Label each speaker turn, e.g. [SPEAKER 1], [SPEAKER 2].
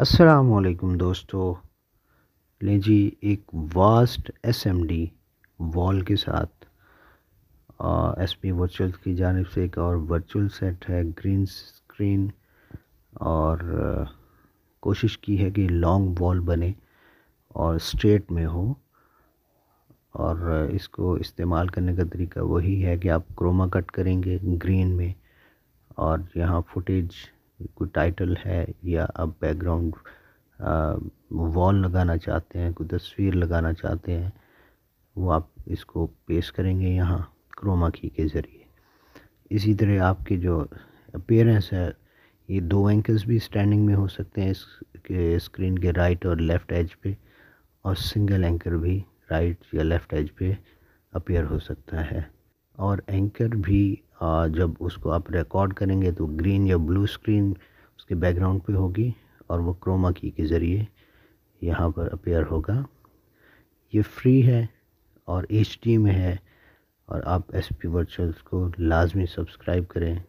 [SPEAKER 1] असलकम दोस्तों ले जी एक वास्ट एसएमडी वॉल के साथ एस पी वर्चुअल की जानब से एक और वर्चुअल सेट है ग्रीन स्क्रीन और आ, कोशिश की है कि लॉन्ग वॉल बने और स्ट्रेट में हो और इसको इस्तेमाल करने का तरीका वही है कि आप क्रोमा कट करेंगे ग्रीन में और यहाँ फुटेज कोई टाइटल है या आप बैकग्राउंड वॉल लगाना चाहते हैं कोई तस्वीर लगाना चाहते हैं वो आप इसको पेश करेंगे यहाँ क्रोमा की के ज़रिए इसी तरह आपके जो अपेयरेंस है ये दो एंकर्स भी स्टैंडिंग में हो सकते हैं इसके स्क्रीन के राइट और लेफ़्ट एज पे और सिंगल एंकर भी राइट या लेफ़्ट एज पे अपेयर हो सकता है और एंकर भी जब उसको आप रिकॉर्ड करेंगे तो ग्रीन या ब्लू स्क्रीन उसके बैकग्राउंड पे होगी और वो क्रोमा की के ज़रिए यहाँ पर अपेयर होगा ये फ्री है और एच में है और आप एस पी वर्चुअल्स को लाजमी सब्सक्राइब करें